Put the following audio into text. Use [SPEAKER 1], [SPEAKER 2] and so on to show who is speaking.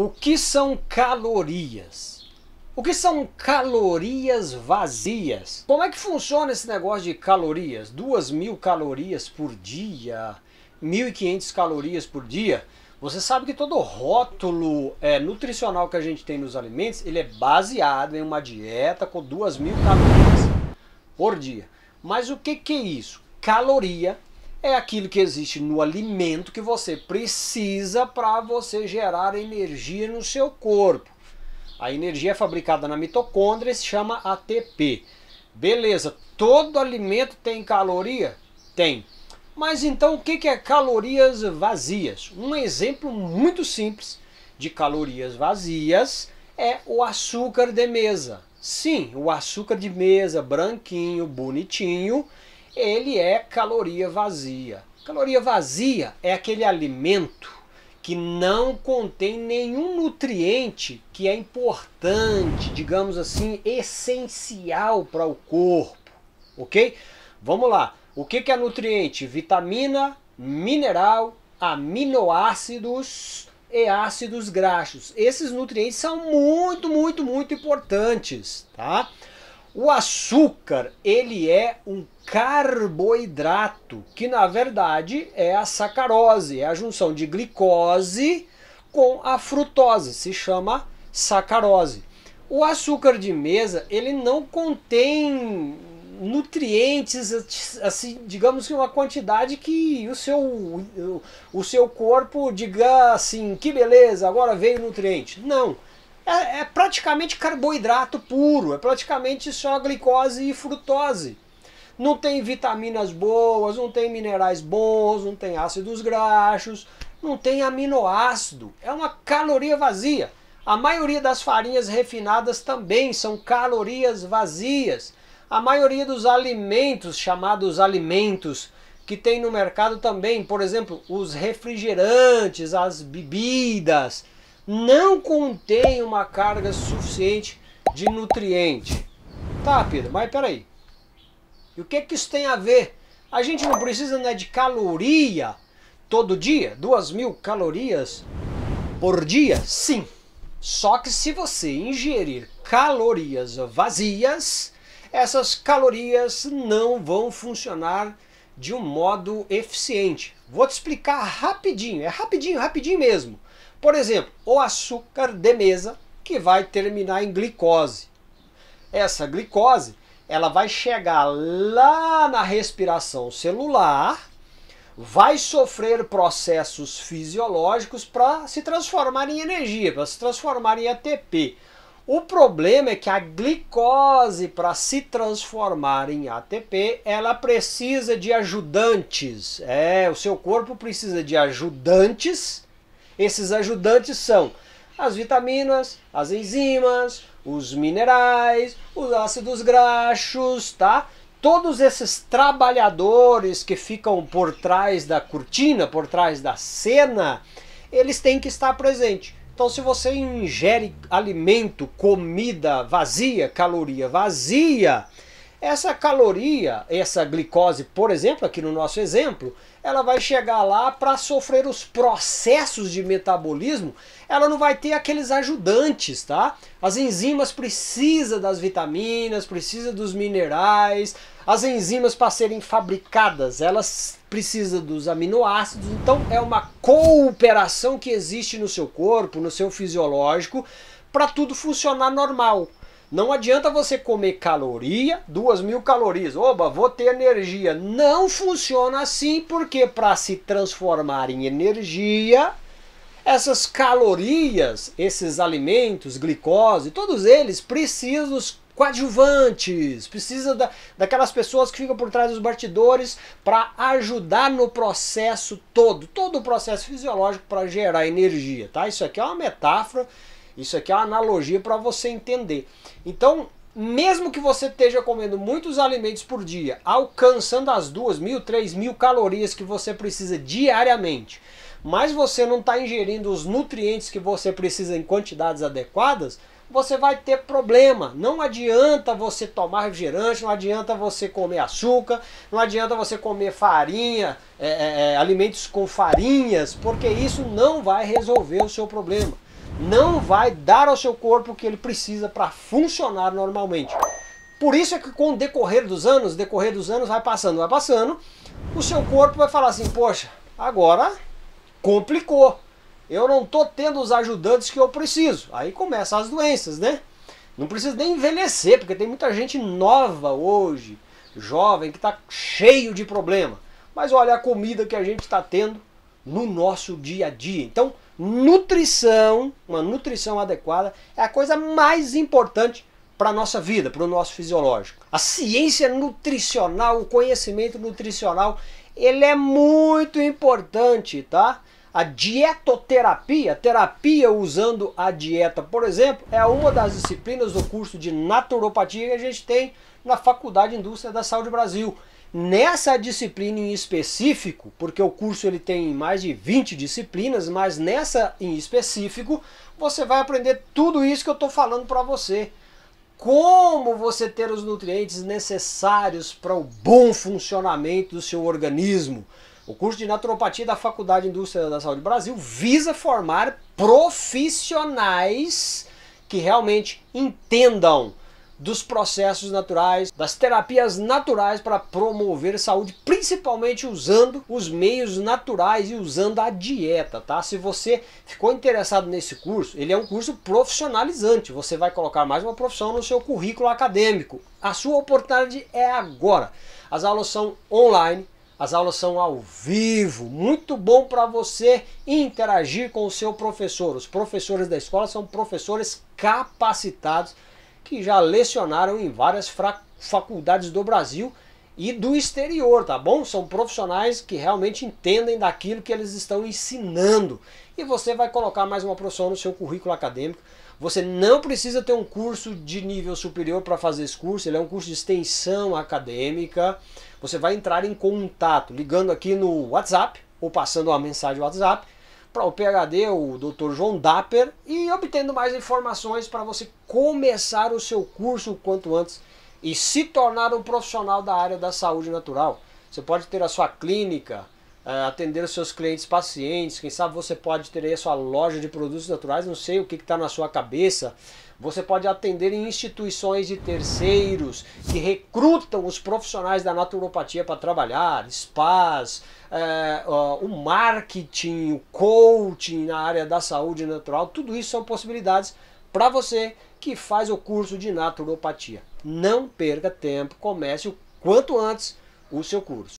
[SPEAKER 1] O que são calorias? O que são calorias vazias? Como é que funciona esse negócio de calorias? 2.000 calorias por dia, 1.500 calorias por dia. Você sabe que todo rótulo é, nutricional que a gente tem nos alimentos, ele é baseado em uma dieta com 2.000 calorias por dia. Mas o que, que é isso? Caloria é aquilo que existe no alimento que você precisa para você gerar energia no seu corpo. A energia é fabricada na mitocôndria e se chama ATP. Beleza, todo alimento tem caloria? Tem. Mas então o que é calorias vazias? Um exemplo muito simples de calorias vazias é o açúcar de mesa. Sim, o açúcar de mesa branquinho, bonitinho, ele é caloria vazia. Caloria vazia é aquele alimento que não contém nenhum nutriente que é importante, digamos assim, essencial para o corpo, ok? Vamos lá. O que, que é nutriente? Vitamina, mineral, aminoácidos e ácidos graxos. Esses nutrientes são muito, muito, muito importantes, tá? O açúcar, ele é um carboidrato, que na verdade é a sacarose, é a junção de glicose com a frutose, se chama sacarose. O açúcar de mesa, ele não contém nutrientes, assim, digamos que uma quantidade que o seu, o seu corpo diga assim, que beleza, agora veio nutriente. Não é, é praticamente carboidrato puro, é praticamente só glicose e frutose. Não tem vitaminas boas, não tem minerais bons, não tem ácidos graxos, não tem aminoácido. É uma caloria vazia. A maioria das farinhas refinadas também são calorias vazias. A maioria dos alimentos, chamados alimentos, que tem no mercado também, por exemplo, os refrigerantes, as bebidas, não contém uma carga suficiente de nutriente. Tá, Pedro, mas peraí. E o que, que isso tem a ver? A gente não precisa né, de caloria todo dia? Duas mil calorias por dia? Sim. Só que se você ingerir calorias vazias, essas calorias não vão funcionar de um modo eficiente. Vou te explicar rapidinho, é rapidinho, rapidinho mesmo. Por exemplo, o açúcar de mesa que vai terminar em glicose. Essa glicose, ela vai chegar lá na respiração celular, vai sofrer processos fisiológicos para se transformar em energia, para se transformar em ATP. O problema é que a glicose, para se transformar em ATP, ela precisa de ajudantes. É, o seu corpo precisa de ajudantes. Esses ajudantes são as vitaminas, as enzimas, os minerais, os ácidos graxos, tá? Todos esses trabalhadores que ficam por trás da cortina, por trás da cena, eles têm que estar presentes. Então, se você ingere alimento, comida vazia, caloria vazia, essa caloria, essa glicose, por exemplo, aqui no nosso exemplo, ela vai chegar lá para sofrer os processos de metabolismo, ela não vai ter aqueles ajudantes, tá? As enzimas precisam das vitaminas, precisa dos minerais, as enzimas para serem fabricadas, elas precisam dos aminoácidos, então é uma cooperação que existe no seu corpo, no seu fisiológico, para tudo funcionar normal. Não adianta você comer caloria, duas mil calorias. Oba, vou ter energia. Não funciona assim, porque para se transformar em energia, essas calorias, esses alimentos, glicose, todos eles precisam dos coadjuvantes, precisa da, daquelas pessoas que ficam por trás dos bastidores para ajudar no processo todo, todo o processo fisiológico para gerar energia, tá? Isso aqui é uma metáfora isso aqui é uma analogia para você entender. Então, mesmo que você esteja comendo muitos alimentos por dia, alcançando as duas mil, três mil calorias que você precisa diariamente, mas você não está ingerindo os nutrientes que você precisa em quantidades adequadas, você vai ter problema. Não adianta você tomar refrigerante, não adianta você comer açúcar, não adianta você comer farinha, é, é, é alimentos com farinhas, porque isso não vai resolver o seu problema não vai dar ao seu corpo o que ele precisa para funcionar normalmente. Por isso é que com o decorrer dos anos, decorrer dos anos vai passando, vai passando, o seu corpo vai falar assim, poxa, agora complicou. Eu não estou tendo os ajudantes que eu preciso. Aí começam as doenças, né? Não precisa nem envelhecer, porque tem muita gente nova hoje, jovem, que está cheio de problema. Mas olha a comida que a gente está tendo, no nosso dia a dia. Então, nutrição, uma nutrição adequada, é a coisa mais importante para a nossa vida, para o nosso fisiológico. A ciência nutricional, o conhecimento nutricional, ele é muito importante, tá? A dietoterapia, terapia usando a dieta, por exemplo, é uma das disciplinas do curso de naturopatia que a gente tem na Faculdade de Indústria da Saúde Brasil. Nessa disciplina em específico, porque o curso ele tem mais de 20 disciplinas, mas nessa em específico, você vai aprender tudo isso que eu estou falando para você. Como você ter os nutrientes necessários para o bom funcionamento do seu organismo. O curso de naturopatia da Faculdade de Indústria da Saúde Brasil visa formar profissionais que realmente entendam dos processos naturais, das terapias naturais para promover saúde, principalmente usando os meios naturais e usando a dieta, tá? Se você ficou interessado nesse curso, ele é um curso profissionalizante, você vai colocar mais uma profissão no seu currículo acadêmico. A sua oportunidade é agora. As aulas são online, as aulas são ao vivo, muito bom para você interagir com o seu professor. Os professores da escola são professores capacitados que já lecionaram em várias faculdades do Brasil e do exterior, tá bom? São profissionais que realmente entendem daquilo que eles estão ensinando. E você vai colocar mais uma profissão no seu currículo acadêmico. Você não precisa ter um curso de nível superior para fazer esse curso, ele é um curso de extensão acadêmica. Você vai entrar em contato ligando aqui no WhatsApp ou passando uma mensagem no WhatsApp para o PhD, o Dr. João Dapper, e obtendo mais informações para você começar o seu curso o quanto antes e se tornar um profissional da área da saúde natural. Você pode ter a sua clínica, ah, atender os seus clientes pacientes, quem sabe você pode ter aí a sua loja de produtos naturais, não sei o que está na sua cabeça. Você pode atender em instituições de terceiros que recrutam os profissionais da naturopatia para trabalhar, spas, é, ó, o marketing, o coaching na área da saúde natural, tudo isso são possibilidades para você que faz o curso de naturopatia. Não perca tempo, comece o quanto antes o seu curso.